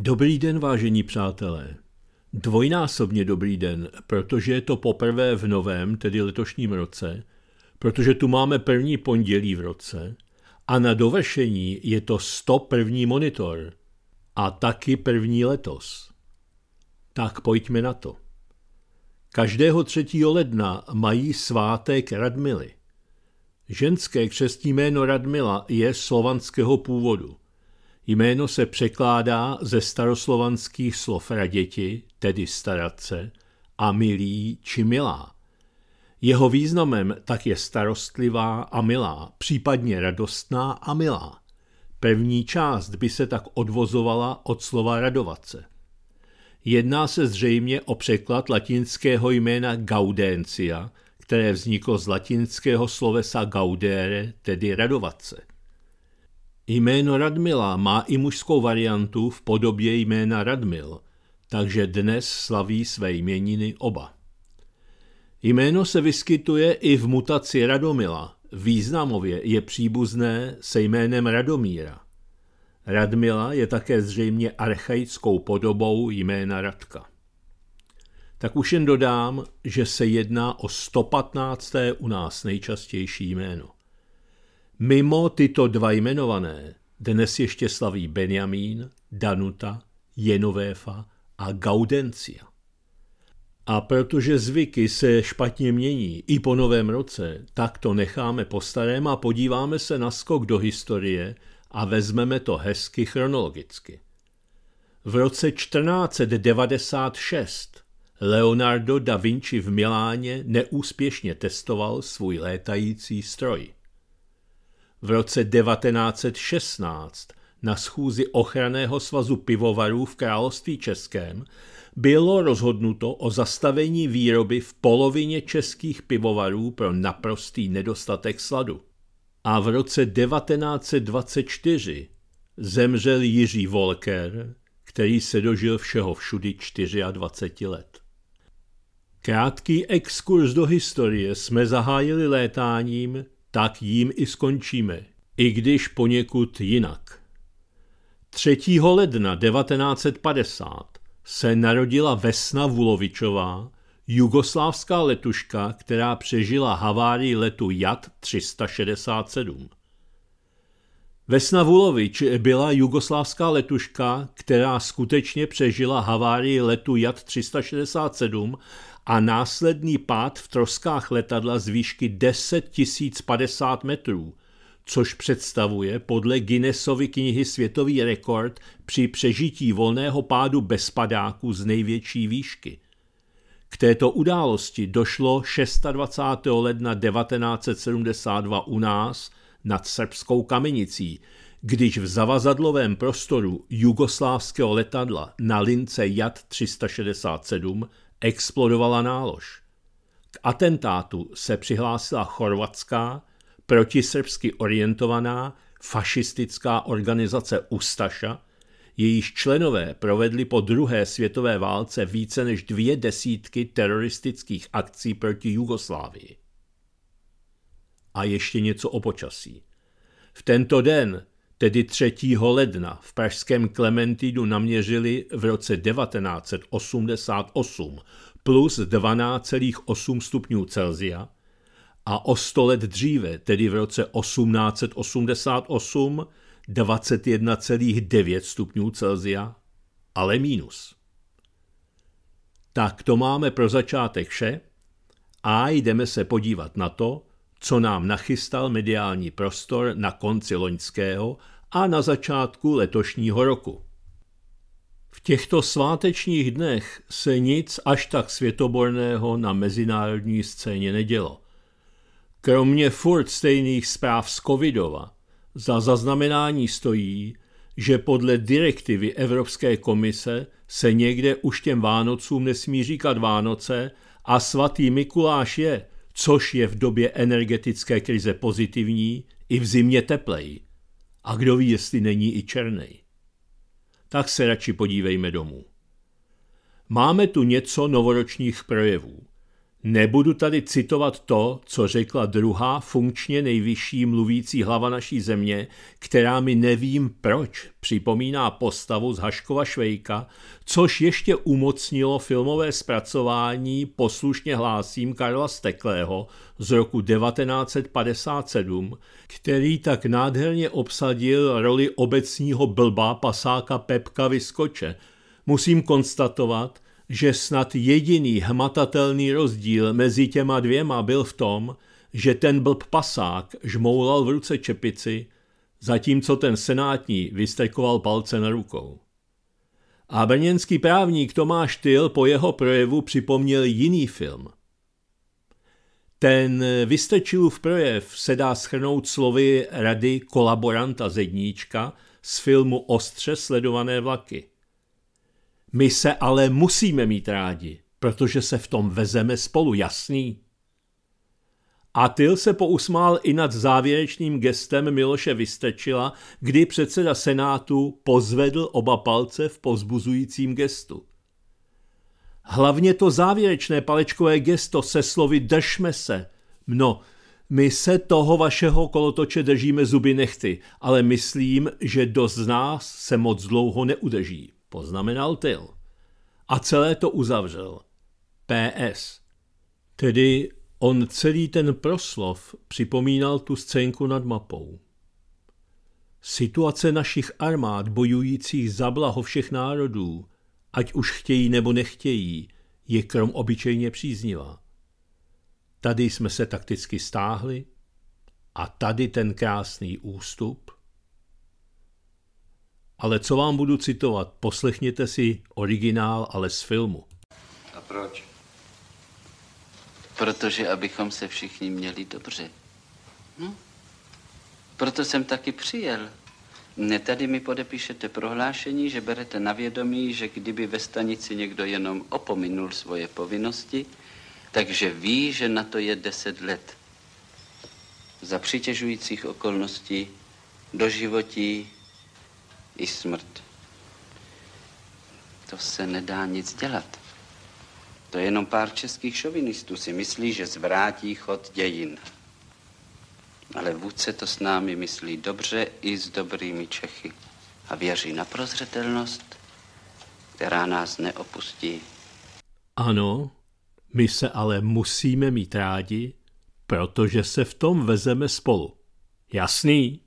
Dobrý den, vážení přátelé. Dvojnásobně dobrý den, protože je to poprvé v novém, tedy letošním roce, protože tu máme první pondělí v roce a na dovršení je to 101. monitor a taky první letos. Tak pojďme na to. Každého 3. ledna mají svátek Radmily. Ženské křestní jméno Radmila je slovanského původu – Jméno se překládá ze staroslovanských slov raděti, tedy staratce, a milý či milá. Jeho významem tak je starostlivá a milá, případně radostná a milá. První část by se tak odvozovala od slova radovat se. Jedná se zřejmě o překlad latinského jména gaudencia, které vzniklo z latinského slovesa gaudere, tedy radovat se. Jméno Radmila má i mužskou variantu v podobě jména Radmil, takže dnes slaví své jměniny oba. Jméno se vyskytuje i v mutaci Radomila. Významově je příbuzné se jménem Radomíra. Radmila je také zřejmě archaickou podobou jména Radka. Tak už jen dodám, že se jedná o 115. u nás nejčastější jméno. Mimo tyto dva jmenované dnes ještě slaví Benjamín, Danuta, Jenovéfa a Gaudencia. A protože zvyky se špatně mění i po novém roce, tak to necháme po starém a podíváme se na skok do historie a vezmeme to hezky chronologicky. V roce 1496 Leonardo da Vinci v Miláně neúspěšně testoval svůj létající stroj v roce 1916 na schůzi ochranného svazu pivovarů v Království Českém bylo rozhodnuto o zastavení výroby v polovině českých pivovarů pro naprostý nedostatek sladu. A v roce 1924 zemřel Jiří Volker, který se dožil všeho všudy 24 let. Krátký exkurs do historie jsme zahájili létáním tak jím i skončíme, i když poněkud jinak. 3. ledna 1950 se narodila Vesna Vulovičová, jugoslávská letuška, která přežila havárii letu JAT 367. Vesna Vulovič byla jugoslávská letuška, která skutečně přežila havárii letu JAT 367 a následný pád v troskách letadla z výšky 10 050 metrů, což představuje podle Guinnessovy knihy světový rekord při přežití volného pádu bez padáku z největší výšky. K této události došlo 26. ledna 1972 u nás nad srbskou kamenicí, když v zavazadlovém prostoru jugoslávského letadla na lince JAT 367 explodovala nálož. K atentátu se přihlásila chorvatská, protisrbsky orientovaná fašistická organizace Ustaša, jejíž členové provedli po druhé světové válce více než dvě desítky teroristických akcí proti Jugoslávii. A ještě něco o počasí. V tento den tedy 3. ledna, v pražském Klementídu naměřili v roce 1988 plus 12,8 stupňů Celzia a o 100 let dříve, tedy v roce 1888, 21,9 stupňů Celzia, ale mínus. Tak to máme pro začátek vše a jdeme se podívat na to, co nám nachystal mediální prostor na konci loňského a na začátku letošního roku. V těchto svátečních dnech se nic až tak světoborného na mezinárodní scéně nedělo. Kromě furt stejných zpráv z covidova, za zaznamenání stojí, že podle direktivy Evropské komise se někde už těm Vánocům nesmí říkat Vánoce a svatý Mikuláš je – což je v době energetické krize pozitivní, i v zimě teplej. A kdo ví, jestli není i černý? Tak se radši podívejme domů. Máme tu něco novoročních projevů. Nebudu tady citovat to, co řekla druhá funkčně nejvyšší mluvící hlava naší země, která mi nevím proč připomíná postavu z Haškova Švejka, což ještě umocnilo filmové zpracování poslušně hlásím Karla Steklého z roku 1957, který tak nádherně obsadil roli obecního blba pasáka Pepka Vyskoče. Musím konstatovat, že snad jediný hmatatelný rozdíl mezi těma dvěma byl v tom, že ten blb pasák žmoulal v ruce čepici, zatímco ten senátní vystekoval palce na rukou. A brněnský právník Tomáš Tyl po jeho projevu připomněl jiný film. Ten Vystečilův projev se dá schrnout slovy rady kolaboranta Zedníčka z filmu Ostře sledované vlaky – my se ale musíme mít rádi, protože se v tom vezeme spolu, jasný? tyl se pousmál i nad závěrečným gestem Miloše Vystečila, kdy předseda Senátu pozvedl oba palce v pozbuzujícím gestu. Hlavně to závěrečné palečkové gesto se slovy držme se. No, my se toho vašeho kolotoče držíme zuby nechty, ale myslím, že dost z nás se moc dlouho neudrží poznamenal tyl A celé to uzavřel. PS. Tedy on celý ten proslov připomínal tu scénku nad mapou. Situace našich armád bojujících za blaho všech národů, ať už chtějí nebo nechtějí, je krom obyčejně příznivá. Tady jsme se takticky stáhli a tady ten krásný ústup – ale co vám budu citovat, poslechněte si originál, ale z filmu. A proč? Protože abychom se všichni měli dobře. Hm? Proto jsem taky přijel. Ne, tady mi podepíšete prohlášení, že berete na vědomí, že kdyby ve stanici někdo jenom opominul svoje povinnosti, takže ví, že na to je deset let. Za přitěžujících okolností, do životí, i smrt. To se nedá nic dělat. To je jenom pár českých šovinistů si myslí, že zvrátí chod dějin. Ale vůdce to s námi myslí dobře i s dobrými Čechy a věří na prozřetelnost, která nás neopustí. Ano, my se ale musíme mít rádi, protože se v tom vezeme spolu. Jasný?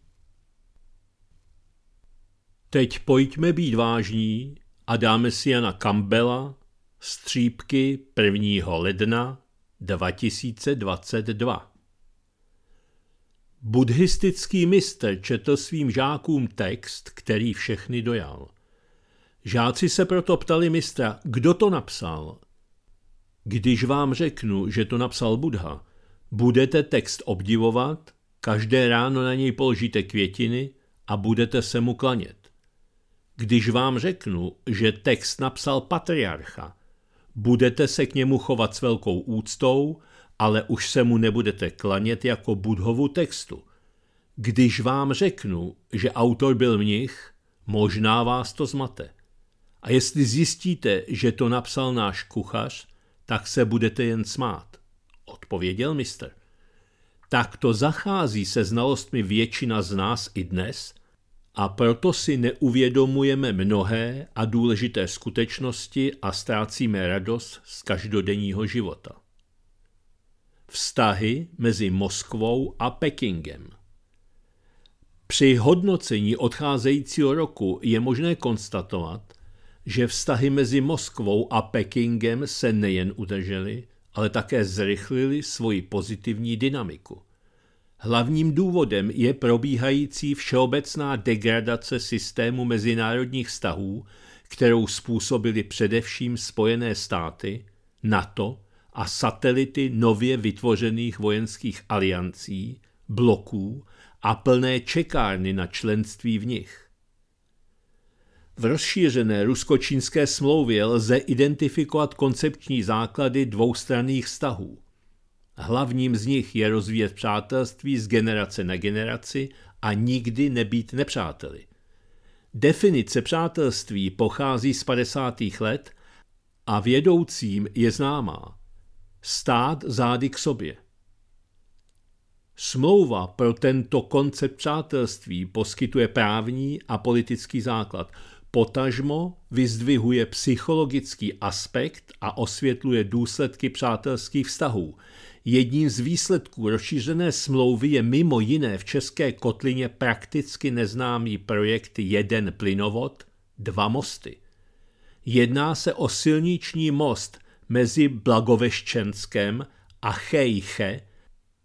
Teď pojďme být vážní a dáme si Jana Campbella střípky 1. ledna 2022. Buddhistický mistr četl svým žákům text, který všechny dojal. Žáci se proto ptali mistra, kdo to napsal. Když vám řeknu, že to napsal Buddha, budete text obdivovat, každé ráno na něj položíte květiny a budete se mu klanět. Když vám řeknu, že text napsal patriarcha, budete se k němu chovat s velkou úctou, ale už se mu nebudete klanět jako Budhovu textu. Když vám řeknu, že autor byl mnich, možná vás to zmate. A jestli zjistíte, že to napsal náš kuchař, tak se budete jen smát, odpověděl mistr. Tak to zachází se znalostmi většina z nás i dnes – a proto si neuvědomujeme mnohé a důležité skutečnosti a ztrácíme radost z každodenního života. Vztahy mezi Moskvou a Pekingem Při hodnocení odcházejícího roku je možné konstatovat, že vztahy mezi Moskvou a Pekingem se nejen udržely, ale také zrychlily svoji pozitivní dynamiku – Hlavním důvodem je probíhající všeobecná degradace systému mezinárodních vztahů, kterou způsobily především Spojené státy, NATO a satelity nově vytvořených vojenských aliancí, bloků a plné čekárny na členství v nich. V rozšířené rusko-čínské smlouvě lze identifikovat koncepční základy dvoustranných vztahů – Hlavním z nich je rozvíjet přátelství z generace na generaci a nikdy nebýt nepřáteli. Definice přátelství pochází z 50. let a vědoucím je známá. Stát zády k sobě. Smlouva pro tento koncept přátelství poskytuje právní a politický základ. Potažmo vyzdvihuje psychologický aspekt a osvětluje důsledky přátelských vztahů – Jedním z výsledků rozšířené smlouvy je mimo jiné v České kotlině prakticky neznámý projekt Jeden plynovod, dva mosty. Jedná se o silniční most mezi Blagoveščenskem a Chejche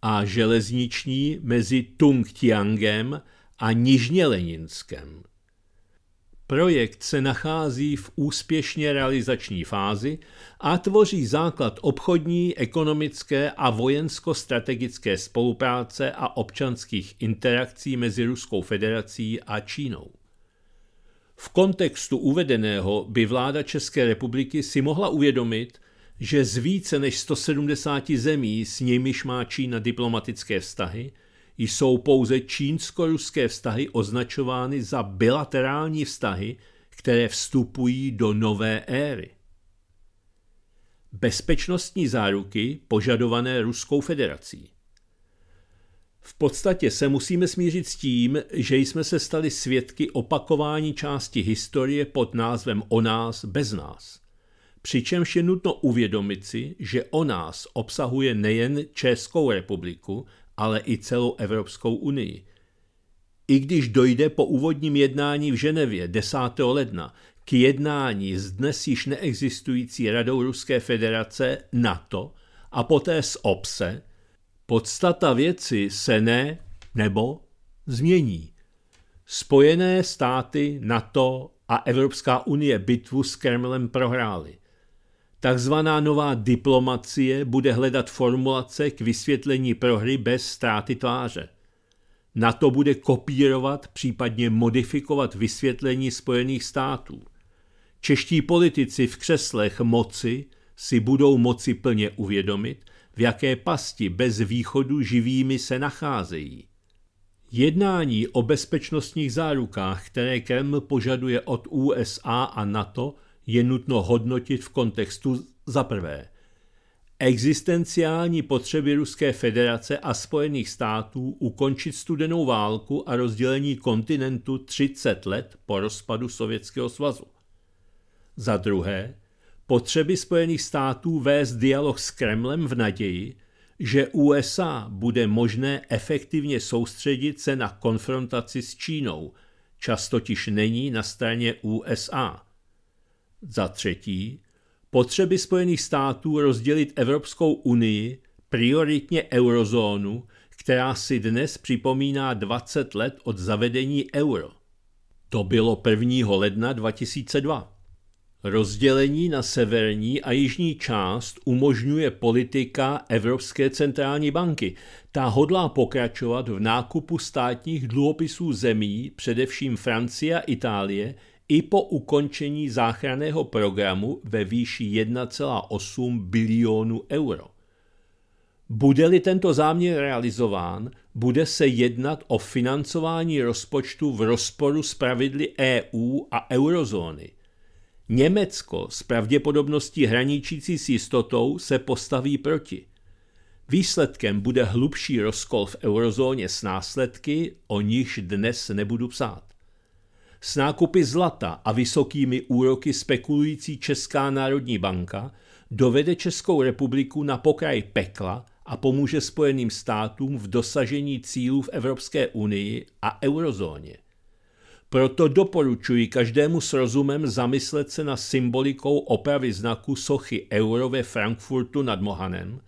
a železniční mezi Tungtiangem a Leninskem. Projekt se nachází v úspěšně realizační fázi a tvoří základ obchodní, ekonomické a vojensko-strategické spolupráce a občanských interakcí mezi Ruskou federací a Čínou. V kontextu uvedeného by vláda České republiky si mohla uvědomit, že z více než 170 zemí, s nimiž má Čína diplomatické vztahy, jsou pouze čínsko-ruské vztahy označovány za bilaterální vztahy, které vstupují do nové éry. Bezpečnostní záruky požadované Ruskou federací. V podstatě se musíme smířit s tím, že jsme se stali svědky opakování části historie pod názvem O nás bez nás. Přičemž je nutno uvědomit si, že O nás obsahuje nejen Českou republiku, ale i celou Evropskou unii. I když dojde po úvodním jednání v Ženevě 10. ledna k jednání s dnes již neexistující Radou Ruské federace NATO a poté s OPSE, podstata věci se ne nebo změní. Spojené státy, NATO a Evropská unie bitvu s Kremlem prohrály. Takzvaná nová diplomacie bude hledat formulace k vysvětlení prohry bez ztráty tváře. Na to bude kopírovat, případně modifikovat vysvětlení Spojených států. Čeští politici v křeslech moci si budou moci plně uvědomit, v jaké pasti bez východu živými se nacházejí. Jednání o bezpečnostních zárukách, které Kreml požaduje od USA a NATO, je nutno hodnotit v kontextu za prvé existenciální potřeby Ruské federace a Spojených států ukončit studenou válku a rozdělení kontinentu 30 let po rozpadu Sovětského svazu. Za druhé, potřeby Spojených států vést dialog s Kremlem v naději, že USA bude možné efektivně soustředit se na konfrontaci s Čínou, často tiž není na straně USA – za třetí, potřeby Spojených států rozdělit Evropskou unii, prioritně eurozónu, která si dnes připomíná 20 let od zavedení euro. To bylo 1. ledna 2002. Rozdělení na severní a jižní část umožňuje politika Evropské centrální banky. Ta hodlá pokračovat v nákupu státních dluhopisů zemí, především Francie a Itálie, i po ukončení záchranného programu ve výši 1,8 bilionu euro. Bude-li tento záměr realizován, bude se jednat o financování rozpočtu v rozporu s pravidly EU a eurozóny. Německo s pravděpodobností hraničící s jistotou se postaví proti. Výsledkem bude hlubší rozkol v eurozóně s následky, o nichž dnes nebudu psát. S nákupy zlata a vysokými úroky spekulující Česká národní banka dovede Českou republiku na pokraj pekla a pomůže Spojeným státům v dosažení cílů v Evropské unii a eurozóně. Proto doporučuji každému s rozumem zamyslet se na symbolikou opravy znaku sochy euro ve Frankfurtu nad Mohanem,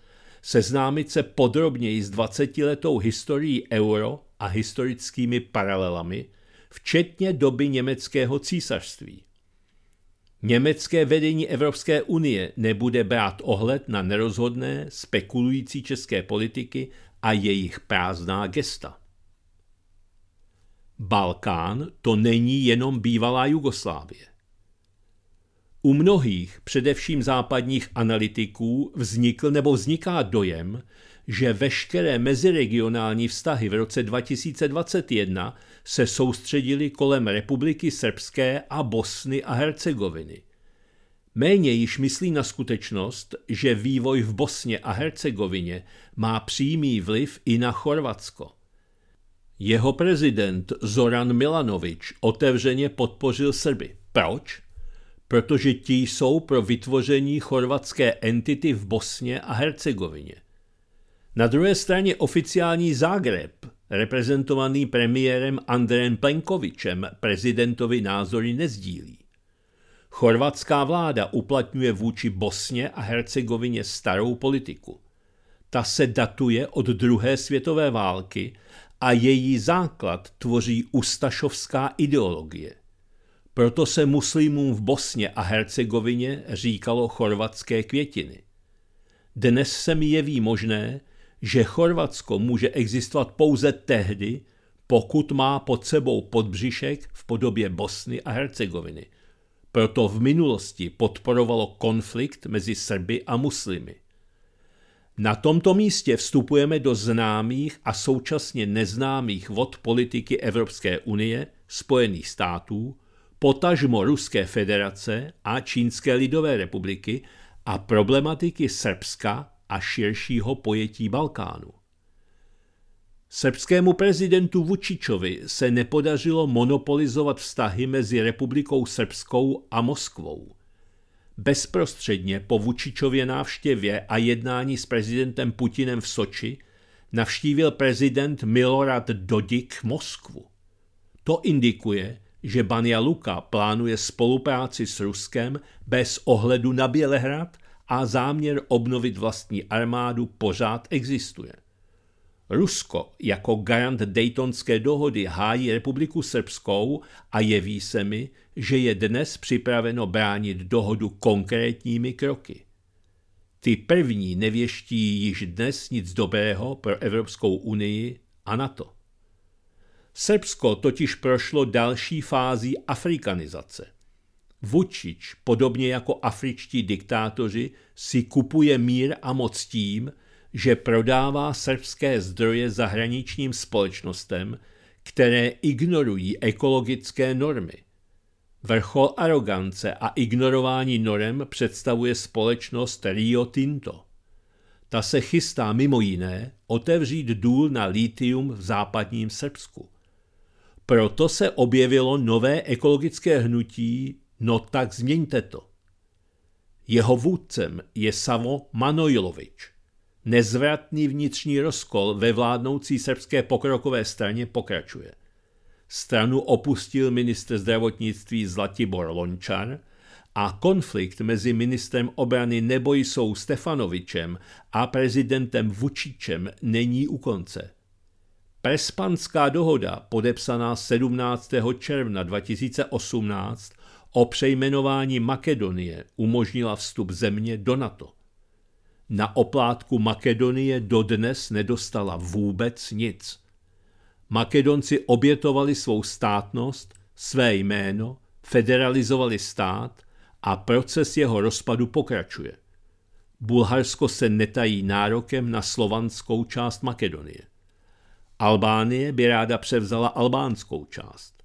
seznámit se podrobněji s 20-letou historií euro a historickými paralelami – včetně doby německého císařství. Německé vedení Evropské unie nebude brát ohled na nerozhodné, spekulující české politiky a jejich prázdná gesta. Balkán to není jenom bývalá Jugoslávie. U mnohých, především západních analytiků, vznikl nebo vzniká dojem, že veškeré meziregionální vztahy v roce 2021 se soustředili kolem Republiky Srbské a Bosny a Hercegoviny. Méně již myslí na skutečnost, že vývoj v Bosně a Hercegovině má přímý vliv i na Chorvatsko. Jeho prezident Zoran Milanovič otevřeně podpořil Srby. Proč? Protože ti jsou pro vytvoření chorvatské entity v Bosně a Hercegovině. Na druhé straně oficiální Zágreb reprezentovaný premiérem Andrejem Plenkovičem, prezidentovi názory nezdílí. Chorvatská vláda uplatňuje vůči Bosně a Hercegovině starou politiku. Ta se datuje od druhé světové války a její základ tvoří ustašovská ideologie. Proto se muslimům v Bosně a Hercegovině říkalo chorvatské květiny. Dnes se mi jeví možné, že Chorvatsko může existovat pouze tehdy, pokud má pod sebou podbřišek v podobě Bosny a Hercegoviny. Proto v minulosti podporovalo konflikt mezi Srby a muslimy. Na tomto místě vstupujeme do známých a současně neznámých vod politiky Evropské unie, Spojených států, potažmo Ruské federace a Čínské lidové republiky a problematiky Srbska a širšího pojetí Balkánu. Srbskému prezidentu Vučičovi se nepodařilo monopolizovat vztahy mezi Republikou Srbskou a Moskvou. Bezprostředně po Vučičově návštěvě a jednání s prezidentem Putinem v Soči navštívil prezident Milorad Dodik Moskvu. To indikuje, že Banja Luka plánuje spolupráci s Ruskem bez ohledu na Bělehrad a záměr obnovit vlastní armádu pořád existuje. Rusko jako garant Daytonské dohody hájí republiku srbskou a jeví se mi, že je dnes připraveno bránit dohodu konkrétními kroky. Ty první nevěští již dnes nic dobrého pro Evropskou unii a NATO. Srbsko totiž prošlo další fází afrikanizace – Vučič, podobně jako afričtí diktátoři, si kupuje mír a moc tím, že prodává srbské zdroje zahraničním společnostem, které ignorují ekologické normy. Vrchol arogance a ignorování norem představuje společnost Rio Tinto. Ta se chystá mimo jiné otevřít důl na litium v západním Srbsku. Proto se objevilo nové ekologické hnutí No tak změňte to. Jeho vůdcem je Savo Manojlovič. Nezvratný vnitřní rozkol ve vládnoucí srbské pokrokové straně pokračuje. Stranu opustil ministr zdravotnictví Zlatibor Lončar a konflikt mezi ministrem obrany Nebojsou Stefanovičem a prezidentem Vučičem není u konce. Prespanská dohoda, podepsaná 17. června 2018, O přejmenování Makedonie umožnila vstup země do NATO. Na oplátku Makedonie dodnes nedostala vůbec nic. Makedonci obětovali svou státnost, své jméno, federalizovali stát a proces jeho rozpadu pokračuje. Bulharsko se netají nárokem na slovanskou část Makedonie. Albánie by ráda převzala albánskou část.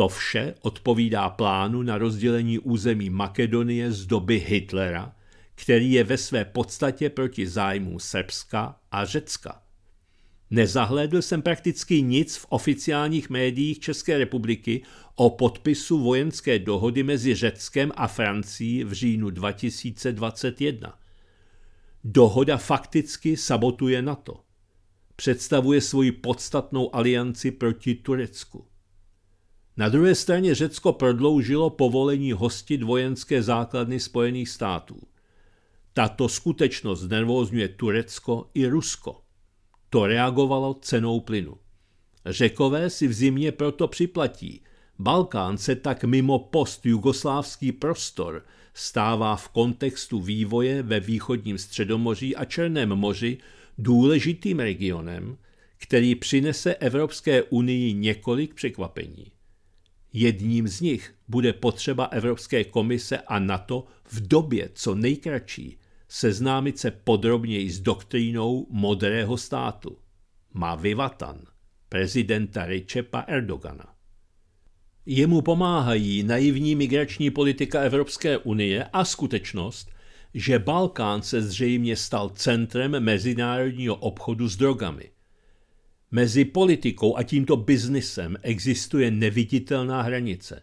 To vše odpovídá plánu na rozdělení území Makedonie z doby Hitlera, který je ve své podstatě proti zájmu Srbska a Řecka. Nezahlédl jsem prakticky nic v oficiálních médiích České republiky o podpisu vojenské dohody mezi Řeckem a Francií v říjnu 2021. Dohoda fakticky sabotuje NATO. Představuje svoji podstatnou alianci proti Turecku. Na druhé straně Řecko prodloužilo povolení hostit vojenské základny Spojených států. Tato skutečnost nervózňuje Turecko i Rusko. To reagovalo cenou plynu. Řekové si v zimě proto připlatí. Balkán se tak mimo post-jugoslávský prostor stává v kontextu vývoje ve východním středomoří a Černém moři důležitým regionem, který přinese Evropské unii několik překvapení. Jedním z nich bude potřeba Evropské komise a NATO v době co nejkratší seznámit se podrobněji s doktrínou modrého státu. Má Mavivatan, prezidenta Ričepa Erdogana. Jemu pomáhají naivní migrační politika Evropské unie a skutečnost, že Balkán se zřejmě stal centrem mezinárodního obchodu s drogami – Mezi politikou a tímto biznisem existuje neviditelná hranice.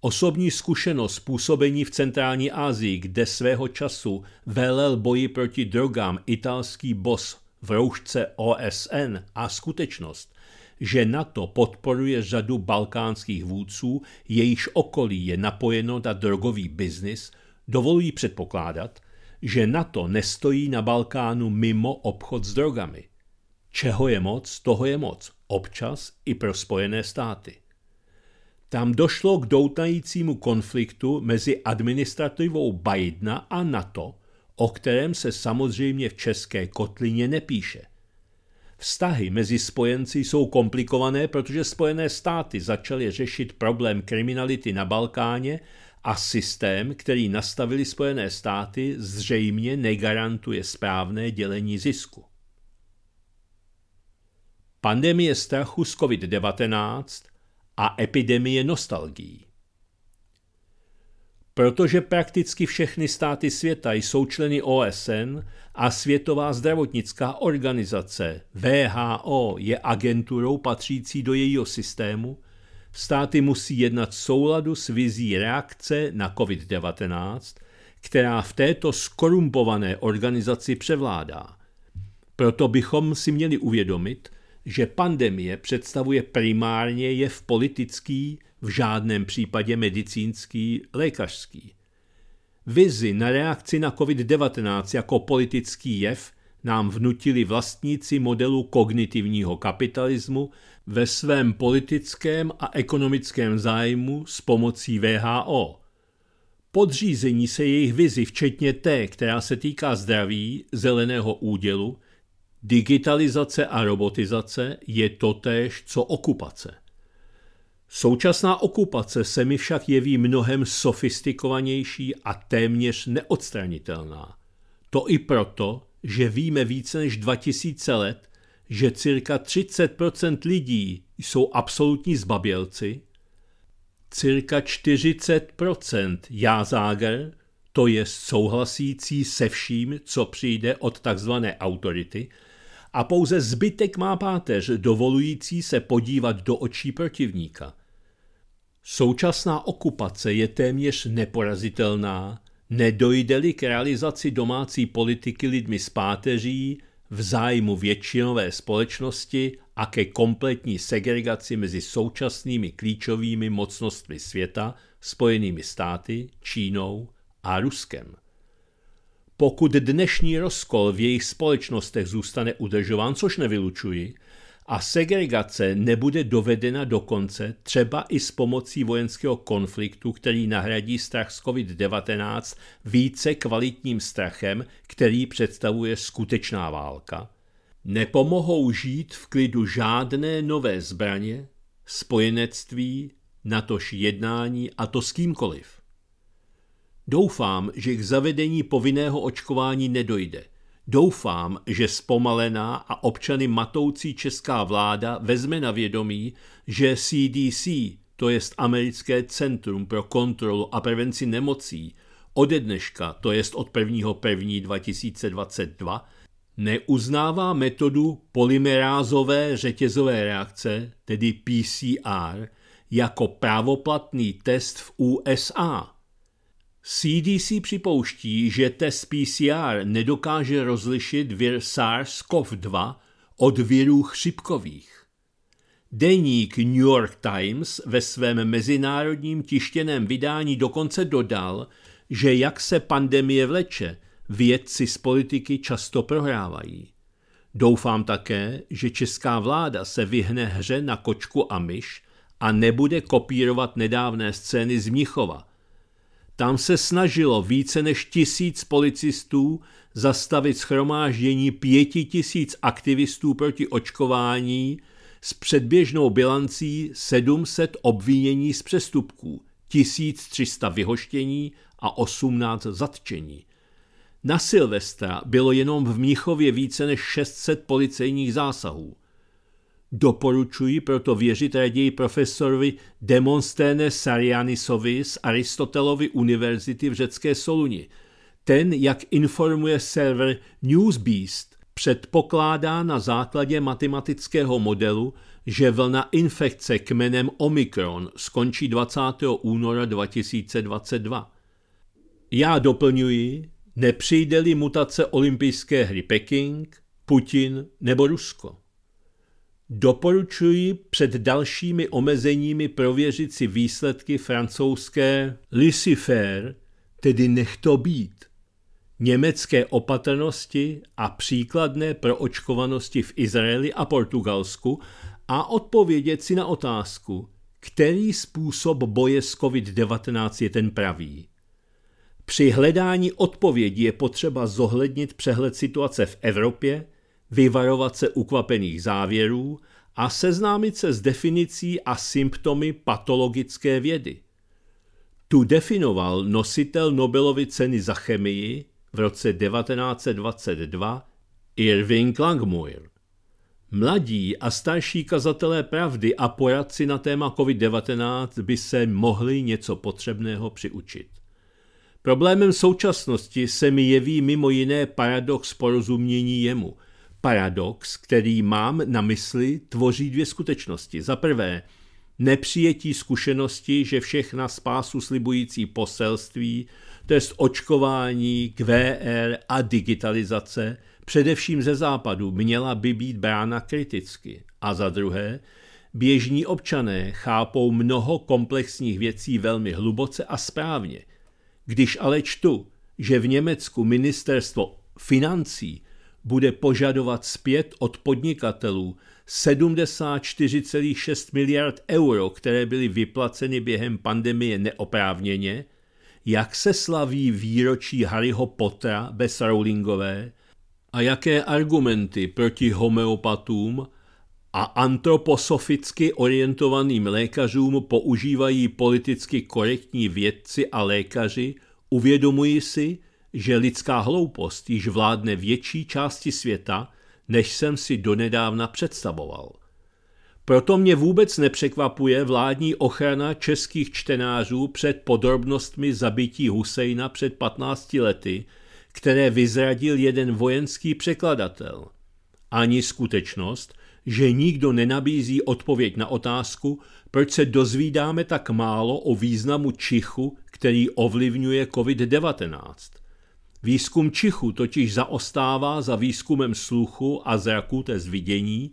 Osobní zkušenost působení v centrální Asii, kde svého času velel boji proti drogám italský bos v roušce OSN a skutečnost, že NATO podporuje řadu balkánských vůdců, jejíž okolí je napojeno na drogový biznis, dovolují předpokládat, že NATO nestojí na Balkánu mimo obchod s drogami – Čeho je moc, toho je moc, občas i pro Spojené státy. Tam došlo k doutajícímu konfliktu mezi administrativou Bidena a NATO, o kterém se samozřejmě v české kotlině nepíše. Vztahy mezi spojenci jsou komplikované, protože Spojené státy začaly řešit problém kriminality na Balkáně a systém, který nastavili Spojené státy, zřejmě negarantuje správné dělení zisku pandemie strachu z COVID-19 a epidemie nostalgií. Protože prakticky všechny státy světa jsou členy OSN a Světová zdravotnická organizace VHO je agenturou patřící do jejího systému, státy musí jednat v souladu s vizí reakce na COVID-19, která v této skorumpované organizaci převládá. Proto bychom si měli uvědomit, že pandemie představuje primárně jev politický, v žádném případě medicínský, lékařský. Vizi na reakci na COVID-19 jako politický jev nám vnutili vlastníci modelu kognitivního kapitalismu ve svém politickém a ekonomickém zájmu s pomocí VHO. Podřízení se jejich vizi, včetně té, která se týká zdraví, zeleného údělu, Digitalizace a robotizace je totéž, co okupace. Současná okupace se mi však jeví mnohem sofistikovanější a téměř neodstranitelná. To i proto, že víme více než 2000 let, že cirka 30% lidí jsou absolutní zbabělci, cirka 40% jázáger, to je souhlasící se vším, co přijde od takzvané autority, a pouze zbytek má páteř, dovolující se podívat do očí protivníka. Současná okupace je téměř neporazitelná, nedojde-li k realizaci domácí politiky lidmi z páteří, v zájmu většinové společnosti a ke kompletní segregaci mezi současnými klíčovými mocnostmi světa, Spojenými státy, Čínou a Ruskem. Pokud dnešní rozkol v jejich společnostech zůstane udržován, což nevylučuji, a segregace nebude dovedena do konce, třeba i s pomocí vojenského konfliktu, který nahradí strach z COVID-19 více kvalitním strachem, který představuje skutečná válka, nepomohou žít v klidu žádné nové zbraně, spojenectví, natož jednání a to s kýmkoliv. Doufám, že k zavedení povinného očkování nedojde. Doufám, že zpomalená a občany matoucí česká vláda vezme na vědomí, že CDC, to jest Americké centrum pro kontrolu a prevenci nemocí, ode dneška, to jest od 1.1.2022, 2022, neuznává metodu polymerázové řetězové reakce, tedy PCR, jako právoplatný test v USA – CDC připouští, že test PCR nedokáže rozlišit vir SARS-CoV-2 od virů chřipkových. Deník New York Times ve svém mezinárodním tištěném vydání dokonce dodal, že jak se pandemie vleče, vědci z politiky často prohrávají. Doufám také, že česká vláda se vyhne hře na kočku a myš a nebude kopírovat nedávné scény z Mnichova, tam se snažilo více než tisíc policistů zastavit schromáždění pěti tisíc aktivistů proti očkování s předběžnou bilancí 700 obvinění z přestupků, 1300 vyhoštění a 18 zatčení. Na Silvestra bylo jenom v Mnichově více než 600 policejních zásahů – Doporučuji proto věřit raději profesorovi Demonstene Sarianisovi z Aristotelovy univerzity v řecké Soluni. Ten, jak informuje server Newsbeast, předpokládá na základě matematického modelu, že vlna infekce kmenem Omikron skončí 20. února 2022. Já doplňuji, nepřijde-li mutace olympijské hry Peking, Putin nebo Rusko. Doporučuji před dalšími omezeními prověřit si výsledky francouzské laissez tedy nech to být, německé opatrnosti a příkladné proočkovanosti v Izraeli a Portugalsku a odpovědět si na otázku, který způsob boje s COVID-19 je ten pravý. Při hledání odpovědi je potřeba zohlednit přehled situace v Evropě, vyvarovat se ukvapených závěrů a seznámit se s definicí a symptomy patologické vědy. Tu definoval nositel Nobelovy ceny za chemii v roce 1922 Irving Langmuir. Mladí a starší kazatelé pravdy a poradci na téma COVID-19 by se mohli něco potřebného přiučit. Problémem současnosti se mi jeví mimo jiné paradox porozumění jemu – Paradox, který mám na mysli, tvoří dvě skutečnosti. Za prvé, nepřijetí zkušenosti, že všechna spásu slibující poselství, to je očkování, QR a digitalizace, především ze západu, měla by být brána kriticky. A za druhé, běžní občané chápou mnoho komplexních věcí velmi hluboce a správně. Když ale čtu, že v Německu ministerstvo financí bude požadovat zpět od podnikatelů 74,6 miliard euro, které byly vyplaceny během pandemie neoprávněně, jak se slaví výročí Harryho Pottera bez Rowlingové a jaké argumenty proti homeopatům a antroposoficky orientovaným lékařům používají politicky korektní vědci a lékaři, uvědomují si, že lidská hloupost již vládne větší části světa, než jsem si donedávna představoval. Proto mě vůbec nepřekvapuje vládní ochrana českých čtenářů před podrobnostmi zabití Husejna před 15 lety, které vyzradil jeden vojenský překladatel. Ani skutečnost, že nikdo nenabízí odpověď na otázku, proč se dozvídáme tak málo o významu čichu, který ovlivňuje COVID-19. Výzkum čichu totiž zaostává za výzkumem sluchu a zraku, z vidění,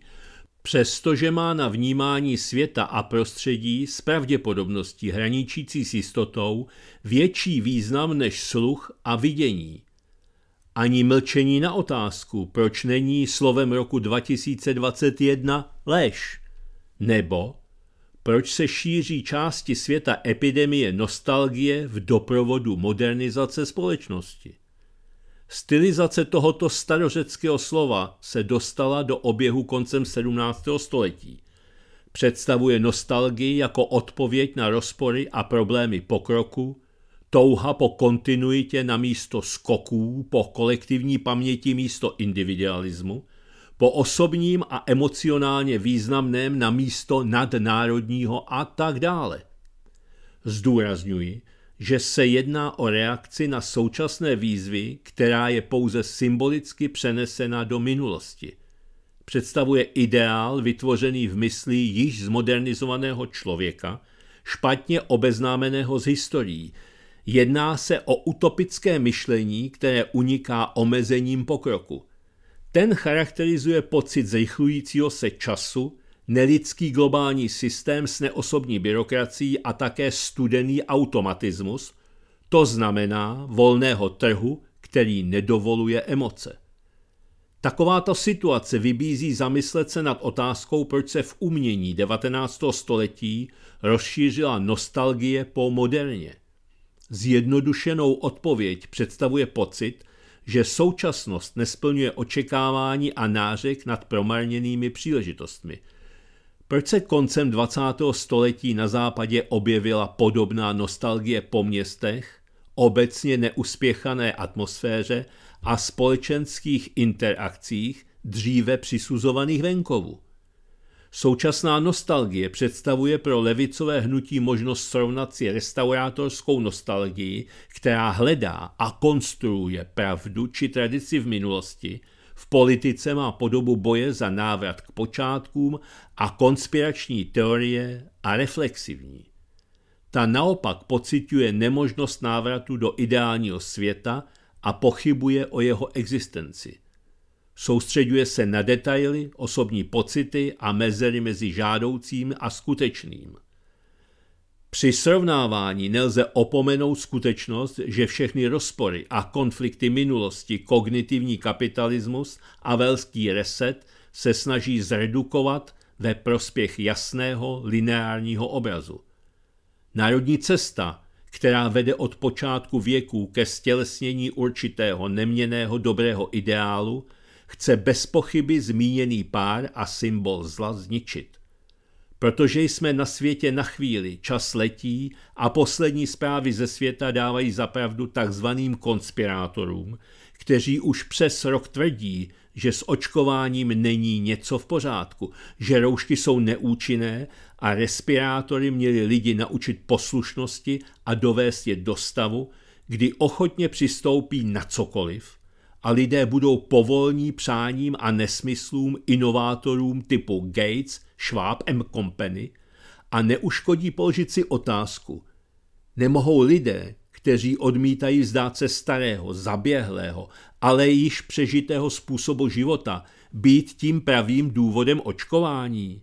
přestože má na vnímání světa a prostředí s pravděpodobností hraničící s jistotou větší význam než sluch a vidění. Ani mlčení na otázku, proč není slovem roku 2021 lež, nebo proč se šíří části světa epidemie nostalgie v doprovodu modernizace společnosti. Stylizace tohoto starořeckého slova se dostala do oběhu koncem 17. století. Představuje nostalgii jako odpověď na rozpory a problémy pokroku, touha po kontinuitě na místo skoků, po kolektivní paměti místo individualismu, po osobním a emocionálně významném na místo nadnárodního a tak dále. Zdůrazňuji, že se jedná o reakci na současné výzvy, která je pouze symbolicky přenesena do minulosti. Představuje ideál vytvořený v mysli již zmodernizovaného člověka, špatně obeznámeného s historií. Jedná se o utopické myšlení, které uniká omezením pokroku. Ten charakterizuje pocit zrychlujícího se času, nelidský globální systém s neosobní byrokracií a také studený automatismus, to znamená volného trhu, který nedovoluje emoce. Takováto situace vybízí zamyslet se nad otázkou, proč se v umění 19. století rozšířila nostalgie po moderně. Zjednodušenou odpověď představuje pocit, že současnost nesplňuje očekávání a nářek nad promarněnými příležitostmi – proč se koncem 20. století na západě objevila podobná nostalgie po městech, obecně neuspěchané atmosféře a společenských interakcích dříve přisuzovaných venkovu? Současná nostalgie představuje pro levicové hnutí možnost srovnat si restaurátorskou nostalgii, která hledá a konstruuje pravdu či tradici v minulosti – v politice má podobu boje za návrat k počátkům a konspirační teorie a reflexivní. Ta naopak pociťuje nemožnost návratu do ideálního světa a pochybuje o jeho existenci. Soustředuje se na detaily, osobní pocity a mezery mezi žádoucím a skutečným – při srovnávání nelze opomenout skutečnost, že všechny rozpory a konflikty minulosti kognitivní kapitalismus a velský reset se snaží zredukovat ve prospěch jasného lineárního obrazu. Národní cesta, která vede od počátku věků ke stělesnění určitého neměného dobrého ideálu, chce bez pochyby zmíněný pár a symbol zla zničit. Protože jsme na světě na chvíli, čas letí a poslední zprávy ze světa dávají zapravdu takzvaným konspirátorům, kteří už přes rok tvrdí, že s očkováním není něco v pořádku, že roušky jsou neúčinné a respirátory měli lidi naučit poslušnosti a dovést je do stavu, kdy ochotně přistoupí na cokoliv, a lidé budou povolní přáním a nesmyslům inovátorům typu Gates, Schwab M. Company a neuškodí položit si otázku. Nemohou lidé, kteří odmítají vzdát se starého, zaběhlého, ale již přežitého způsobu života, být tím pravým důvodem očkování?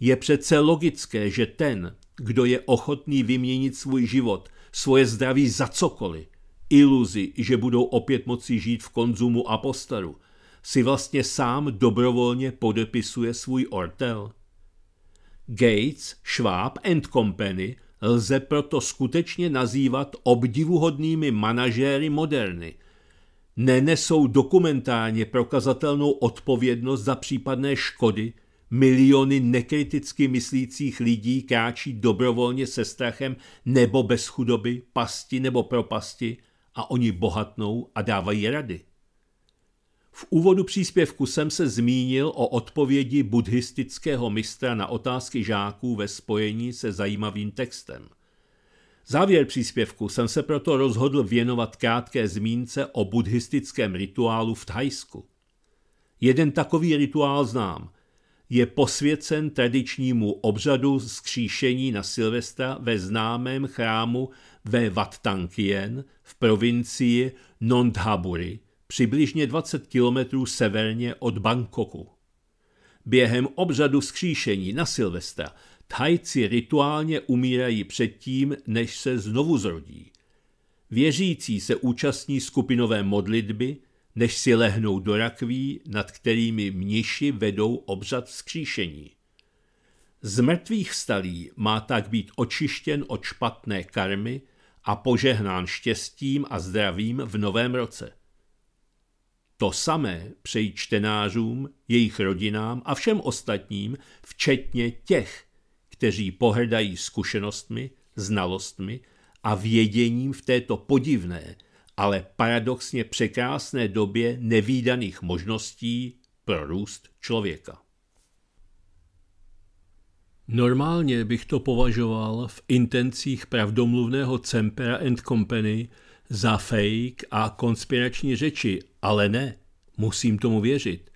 Je přece logické, že ten, kdo je ochotný vyměnit svůj život, svoje zdraví za cokoliv, iluzi, že budou opět moci žít v konzumu a postaru, si vlastně sám dobrovolně podepisuje svůj ortel. Gates, Schwab and Company lze proto skutečně nazývat obdivuhodnými manažéry moderny. Nenesou dokumentálně prokazatelnou odpovědnost za případné škody, miliony nekriticky myslících lidí kráčí dobrovolně se strachem nebo bez chudoby, pasti nebo propasti, a oni bohatnou a dávají rady. V úvodu příspěvku jsem se zmínil o odpovědi buddhistického mistra na otázky žáků ve spojení se zajímavým textem. Závěr příspěvku jsem se proto rozhodl věnovat krátké zmínce o buddhistickém rituálu v Thajsku. Jeden takový rituál znám. Je posvěcen tradičnímu obřadu skříšení na Silvestra ve známém chrámu ve Vattankien v provincii Nondhaburi, přibližně 20 kilometrů severně od Bangkoku. Během obřadu skříšení na Silvestra Thajci rituálně umírají předtím, než se znovu zrodí. Věřící se účastní skupinové modlitby, než si lehnou do rakví, nad kterými mniši vedou obřad skříšení. Z mrtvých stalí má tak být očištěn od špatné karmy a požehnán štěstím a zdravím v novém roce. To samé přeji čtenářům, jejich rodinám a všem ostatním, včetně těch, kteří pohrdají zkušenostmi, znalostmi a věděním v této podivné, ale paradoxně překrásné době nevýdaných možností pro růst člověka. Normálně bych to považoval v intencích pravdomluvného Cempera and Company za fake a konspirační řeči, ale ne, musím tomu věřit.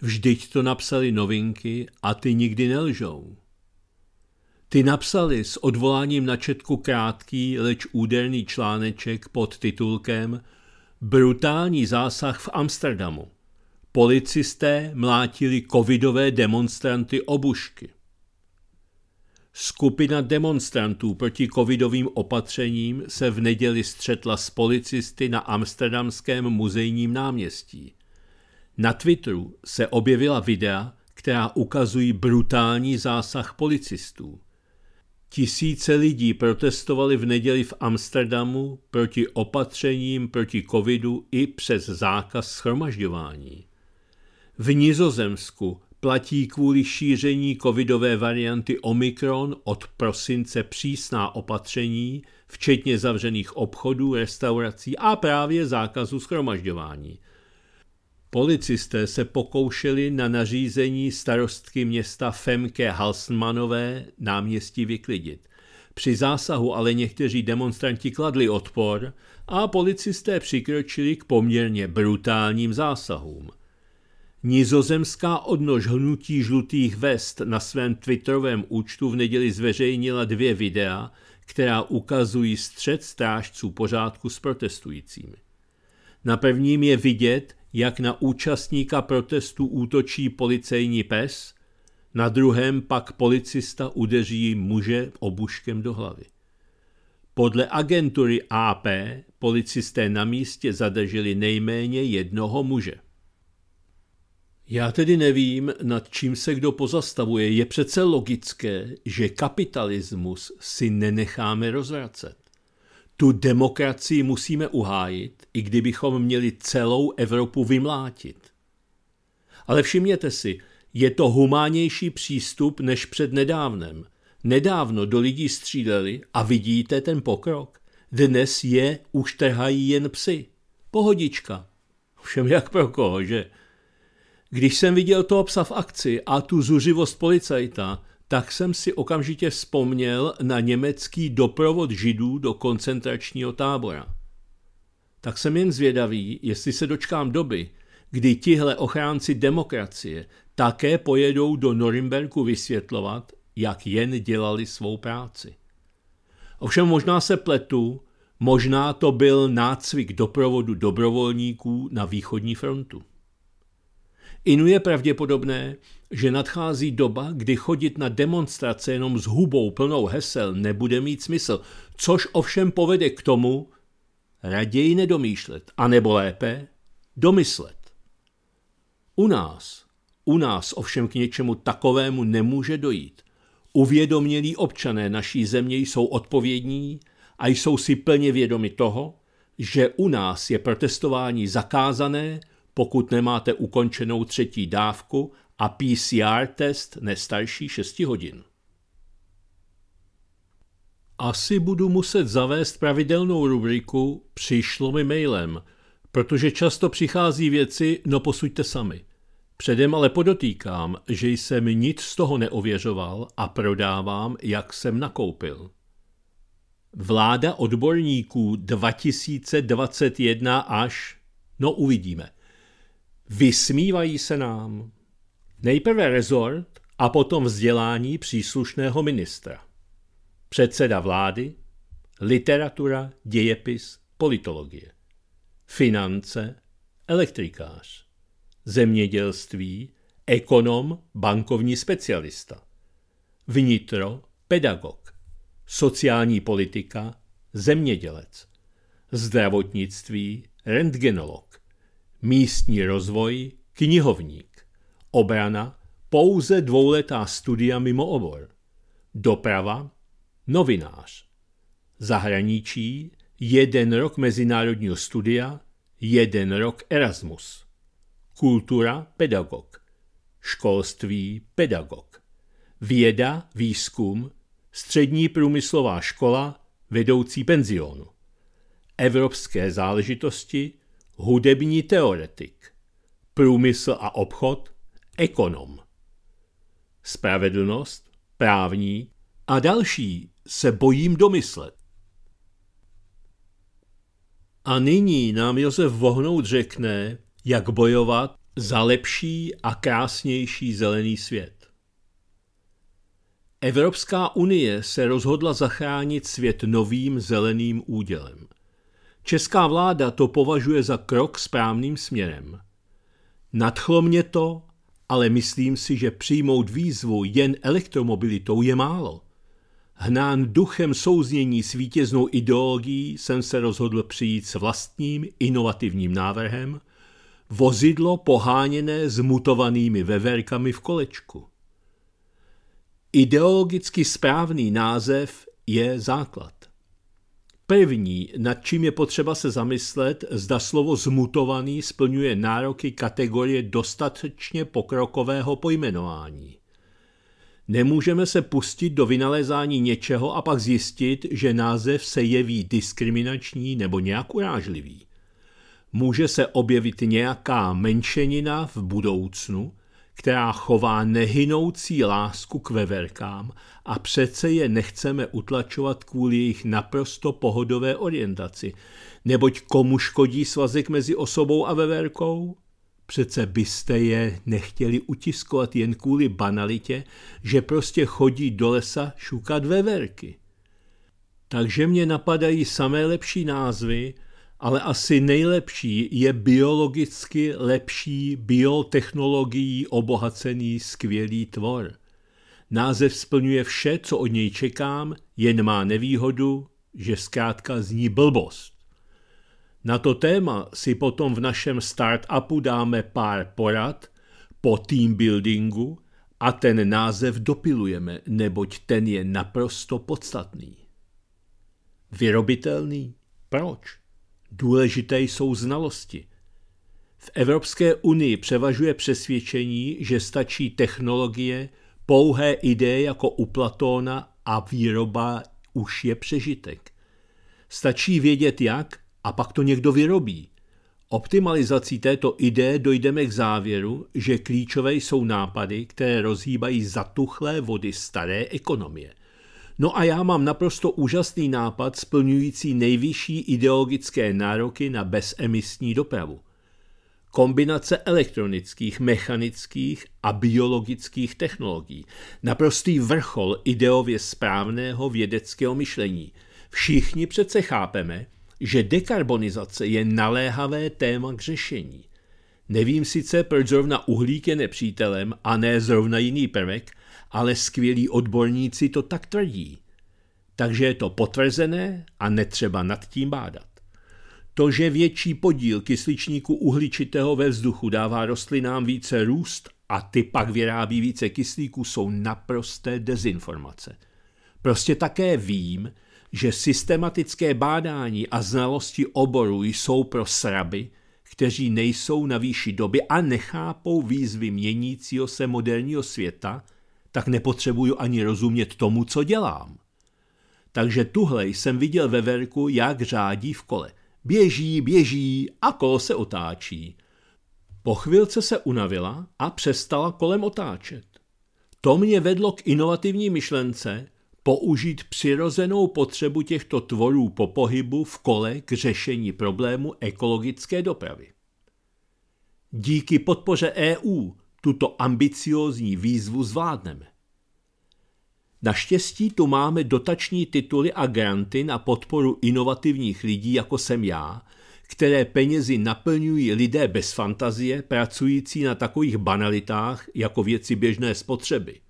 Vždyť to napsali novinky a ty nikdy nelžou. Ty napsali s odvoláním na četku krátký, leč úderný článeček pod titulkem Brutální zásah v Amsterdamu. Policisté mlátili covidové demonstranty obušky. Skupina demonstrantů proti covidovým opatřením se v neděli střetla s policisty na amsterdamském muzejním náměstí. Na Twitteru se objevila videa, která ukazují brutální zásah policistů. Tisíce lidí protestovali v neděli v Amsterdamu proti opatřením proti covidu i přes zákaz schromažďování. V Nizozemsku platí kvůli šíření covidové varianty Omikron od prosince přísná opatření, včetně zavřených obchodů, restaurací a právě zákazu schromažďování. Policisté se pokoušeli na nařízení starostky města Femke Halsmanové náměstí vyklidit. Při zásahu ale někteří demonstranti kladli odpor a policisté přikročili k poměrně brutálním zásahům. Nizozemská odnož hnutí žlutých vest na svém twitterovém účtu v neděli zveřejnila dvě videa, která ukazují střed strážců pořádku s protestujícími. Na prvním je vidět, jak na účastníka protestu útočí policejní pes, na druhém pak policista udeří muže obuškem do hlavy. Podle agentury AP policisté na místě zadržili nejméně jednoho muže. Já tedy nevím, nad čím se kdo pozastavuje. Je přece logické, že kapitalismus si nenecháme rozvracet. Tu demokracii musíme uhájit, i kdybychom měli celou Evropu vymlátit. Ale všimněte si, je to humánější přístup než před nedávnem. Nedávno do lidí stříleli a vidíte ten pokrok. Dnes je už trhají jen psy. Pohodička. Všem jak pro koho, že? Když jsem viděl toho psa v akci a tu zuřivost policajta, tak jsem si okamžitě vzpomněl na německý doprovod židů do koncentračního tábora. Tak jsem jen zvědavý, jestli se dočkám doby, kdy tihle ochránci demokracie také pojedou do Norimberku vysvětlovat, jak jen dělali svou práci. Ovšem možná se pletu, možná to byl nácvik doprovodu dobrovolníků na východní frontu. Inu je pravděpodobné, že nadchází doba, kdy chodit na demonstrace jenom s hubou plnou hesel nebude mít smysl, což ovšem povede k tomu, raději nedomýšlet, anebo lépe domyslet. U nás, u nás ovšem k něčemu takovému nemůže dojít. Uvědomělí občané naší země jsou odpovědní a jsou si plně vědomi toho, že u nás je protestování zakázané, pokud nemáte ukončenou třetí dávku a PCR test nestarší 6 hodin. Asi budu muset zavést pravidelnou rubriku Přišlo mi mailem, protože často přichází věci, no posuďte sami. Předem ale podotýkám, že jsem nic z toho neověřoval a prodávám, jak jsem nakoupil. Vláda odborníků 2021 až, no uvidíme – Vysmívají se nám. Nejprve rezort a potom vzdělání příslušného ministra. Předseda vlády, literatura, dějepis, politologie. Finance, elektrikář. Zemědělství, ekonom, bankovní specialista. Vnitro, pedagog. Sociální politika, zemědělec. Zdravotnictví, rentgenolog místní rozvoj, knihovník, obrana, pouze dvouletá studia mimo obor, doprava, novinář, zahraničí, jeden rok mezinárodního studia, jeden rok Erasmus, kultura, pedagog, školství, pedagog, věda, výzkum, střední průmyslová škola, vedoucí penzionu, evropské záležitosti, hudební teoretik, průmysl a obchod, ekonom. Spravedlnost, právní a další se bojím domyslet. A nyní nám Josef Vohnout řekne, jak bojovat za lepší a krásnější zelený svět. Evropská unie se rozhodla zachránit svět novým zeleným údělem. Česká vláda to považuje za krok správným směrem. Nadchlo mě to, ale myslím si, že přijmout výzvu jen elektromobilitou je málo. Hnán duchem souznění s vítěznou ideologií jsem se rozhodl přijít s vlastním inovativním návrhem vozidlo poháněné zmutovanými veverkami v kolečku. Ideologicky správný název je základ první, nad čím je potřeba se zamyslet, zda slovo zmutovaný splňuje nároky kategorie dostatečně pokrokového pojmenování. Nemůžeme se pustit do vynalézání něčeho a pak zjistit, že název se jeví diskriminační nebo nějak urážlivý. Může se objevit nějaká menšenina v budoucnu, která chová nehynoucí lásku k veverkám a přece je nechceme utlačovat kvůli jejich naprosto pohodové orientaci, neboť komu škodí svazek mezi osobou a veverkou? Přece byste je nechtěli utiskovat jen kvůli banalitě, že prostě chodí do lesa šukat veverky. Takže mě napadají samé lepší názvy, ale asi nejlepší je biologicky lepší biotechnologií obohacený skvělý tvor. Název splňuje vše, co od něj čekám, jen má nevýhodu, že zkrátka zní blbost. Na to téma si potom v našem startupu dáme pár porad po team buildingu a ten název dopilujeme, neboť ten je naprosto podstatný. Vyrobitelný? Proč? Důležité jsou znalosti. V Evropské unii převažuje přesvědčení, že stačí technologie, pouhé ideje jako u Platóna a výroba už je přežitek. Stačí vědět jak a pak to někdo vyrobí. Optimalizací této ideje dojdeme k závěru, že klíčové jsou nápady, které rozhýbají zatuchlé vody staré ekonomie. No a já mám naprosto úžasný nápad splňující nejvyšší ideologické nároky na bezemisní dopravu. Kombinace elektronických, mechanických a biologických technologií. Naprostý vrchol ideově správného vědeckého myšlení. Všichni přece chápeme, že dekarbonizace je naléhavé téma k řešení. Nevím sice, proč zrovna uhlík je nepřítelem a ne zrovna jiný prvek, ale skvělí odborníci to tak tvrdí. Takže je to potvrzené a netřeba nad tím bádat. To, že větší podíl kysličníku uhličitého ve vzduchu dává rostlinám více růst a ty pak vyrábí více kyslíku, jsou naprosté dezinformace. Prostě také vím, že systematické bádání a znalosti oboru jsou pro sraby, kteří nejsou na výši doby a nechápou výzvy měnícího se moderního světa – tak nepotřebuju ani rozumět tomu, co dělám. Takže tuhle jsem viděl ve verku, jak řádí v kole. Běží, běží a kolo se otáčí. Po chvilce se unavila a přestala kolem otáčet. To mě vedlo k inovativní myšlence použít přirozenou potřebu těchto tvorů po pohybu v kole k řešení problému ekologické dopravy. Díky podpoře EU tuto ambiciózní výzvu zvládneme. Naštěstí tu máme dotační tituly a granty na podporu inovativních lidí, jako jsem já, které penězi naplňují lidé bez fantazie, pracující na takových banalitách jako věci běžné spotřeby.